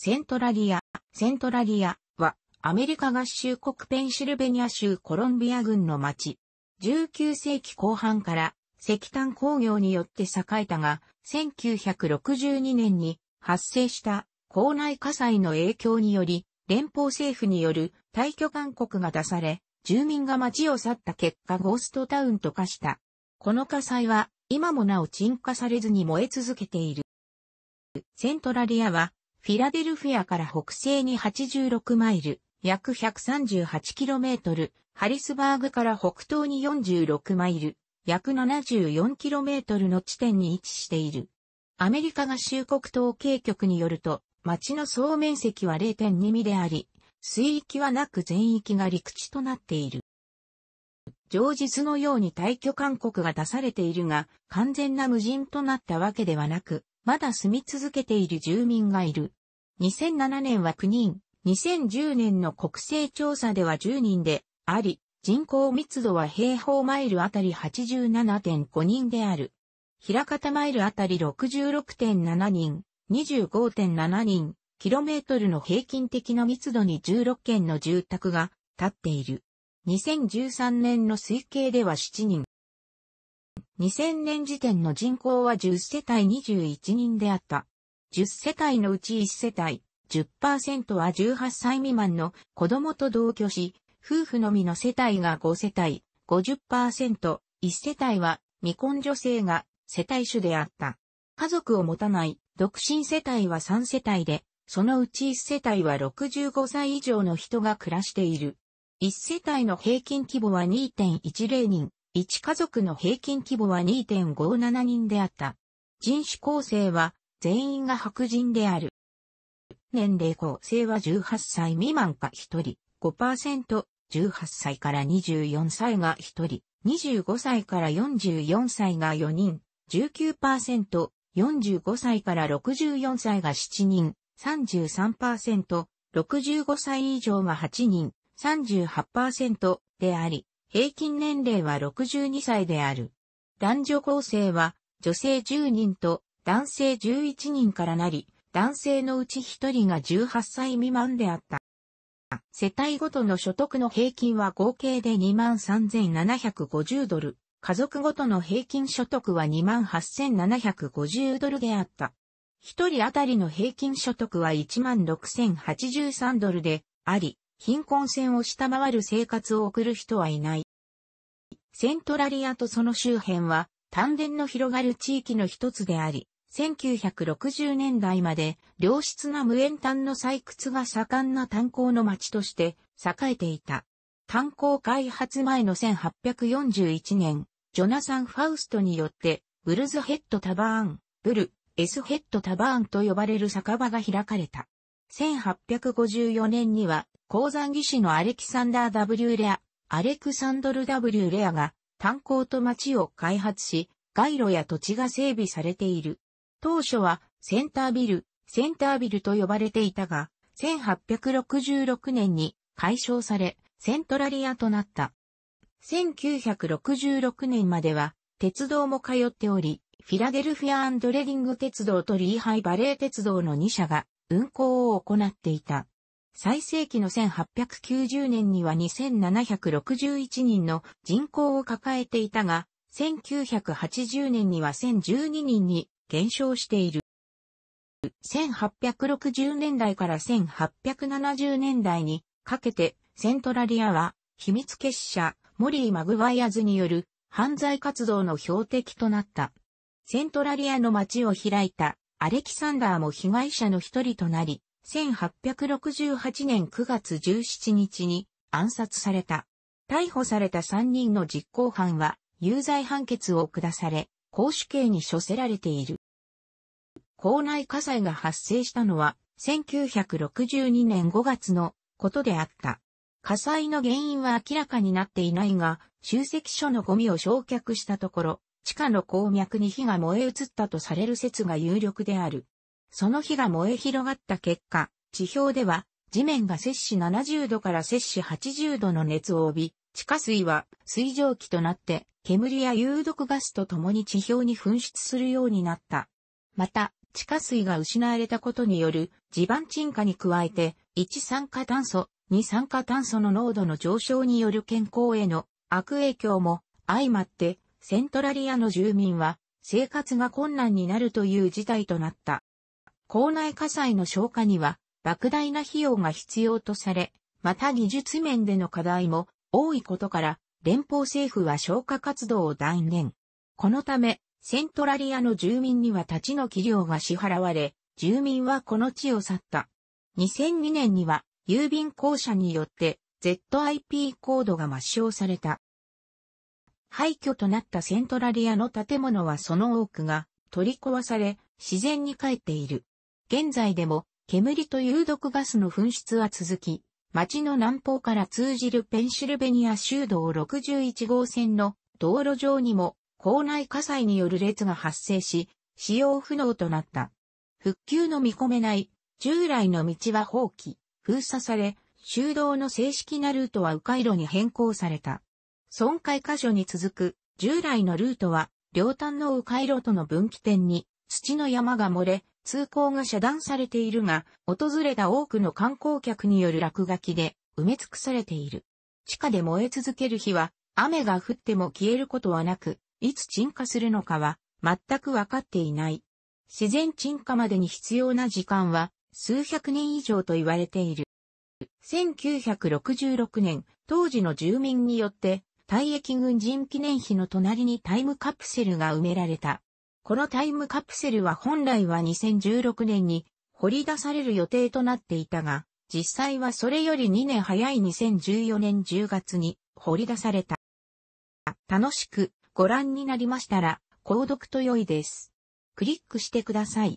セントラリア。セントラリアはアメリカ合衆国ペンシルベニア州コロンビア郡の町。19世紀後半から石炭工業によって栄えたが、1962年に発生した校内火災の影響により、連邦政府による退去勧告が出され、住民が町を去った結果ゴーストタウンと化した。この火災は今もなお鎮火されずに燃え続けている。セントラリアはフィラデルフィアから北西に86マイル、約1 3 8トル、ハリスバーグから北東に46マイル、約7 4トルの地点に位置している。アメリカ合衆国統計局によると、町の総面積は0.2ミであり、水域はなく全域が陸地となっている。常日のように退去勧告が出されているが、完全な無人となったわけではなく、まだ住み続けている住民がいる。2007年は9人、2010年の国勢調査では10人であり、人口密度は平方マイルあたり87.5人である。平方マイルあたり66.7人、25.7人、キロメートルの平均的な密度に16軒の住宅が建っている。2013年の推計では7人、2000年時点の人口は10世帯21人であった。10世帯のうち1世帯、10%は18歳未満の子供と同居し、夫婦のみの世帯が5世帯、50%、1世帯は未婚女性が世帯主であった。家族を持たない独身世帯は3世帯で、そのうち1世帯は65歳以上の人が暮らしている。1世帯の平均規模は2.10人。1家族の平均規模は2.57人であった。人種構成は全員が白人である。年齢構成は18歳未満か1人、5%、18歳から24歳が1人、25歳から44歳が4人、19%、45歳から64歳が7人、33%、65歳以上が8人、38%であり、平均年齢は62歳である。男女構成は女性10人と男性11人からなり、男性のうち1人が18歳未満であった。世帯ごとの所得の平均は合計で23,750ドル。家族ごとの平均所得は28,750ドルであった。一人当たりの平均所得は16,083ドルであり、貧困線を下回る生活を送る人はいない。セントラリアとその周辺は、丹田の広がる地域の一つであり、1960年代まで良質な無塩炭の採掘が盛んな炭鉱の町として栄えていた。炭鉱開発前の1841年、ジョナサン・ファウストによって、ブルズヘッド・タバーン、ブル、エスヘッド・タバーンと呼ばれる酒場が開かれた。1854年には鉱山技師のアレキサンダー・ W・ レア、アレクサンドル・ W・ レアが炭鉱と町を開発し、街路や土地が整備されている。当初はセンタービル、センタービルと呼ばれていたが、1866年に解消され、セントラリアとなった。1966年までは鉄道も通っており、フィラデルフィアレディング鉄道とリーハイバレー鉄道の2社が運行を行っていた。最盛期の1890年には2761人の人口を抱えていたが、1980年には1012人に減少している。1860年代から1870年代にかけてセントラリアは秘密結社モリー・マグワイアズによる犯罪活動の標的となった。セントラリアの街を開いたアレキサンダーも被害者の一人となり、1868年9月17日に暗殺された。逮捕された3人の実行犯は有罪判決を下され、公主刑に処せられている。校内火災が発生したのは1962年5月のことであった。火災の原因は明らかになっていないが、集積所のゴミを焼却したところ、地下の鉱脈に火が燃え移ったとされる説が有力である。その火が燃え広がった結果、地表では地面が摂氏70度から摂氏80度の熱を帯び、地下水は水蒸気となって煙や有毒ガスと共に地表に噴出するようになった。また、地下水が失われたことによる地盤沈下に加えて、1酸化炭素、2酸化炭素の濃度の上昇による健康への悪影響も相まって、セントラリアの住民は生活が困難になるという事態となった。校内火災の消火には莫大な費用が必要とされ、また技術面での課題も多いことから連邦政府は消火活動を断念。このため、セントラリアの住民には立ちの企業が支払われ、住民はこの地を去った。2002年には郵便公社によって ZIP コードが抹消された。廃墟となったセントラリアの建物はその多くが取り壊され、自然に帰っている。現在でも煙と有毒ガスの噴出は続き、町の南方から通じるペンシルベニア州道61号線の道路上にも校内火災による列が発生し、使用不能となった。復旧の見込めない従来の道は放棄、封鎖され、修道の正式なルートは迂回路に変更された。損壊箇所に続く従来のルートは両端の迂回路との分岐点に土の山が漏れ、通行が遮断されているが、訪れた多くの観光客による落書きで埋め尽くされている。地下で燃え続ける火は、雨が降っても消えることはなく、いつ沈下するのかは、全くわかっていない。自然沈下までに必要な時間は、数百年以上と言われている。1966年、当時の住民によって、退役軍人記念碑の隣にタイムカプセルが埋められた。このタイムカプセルは本来は2016年に掘り出される予定となっていたが、実際はそれより2年早い2014年10月に掘り出された。楽しくご覧になりましたら、購読と良いです。クリックしてください。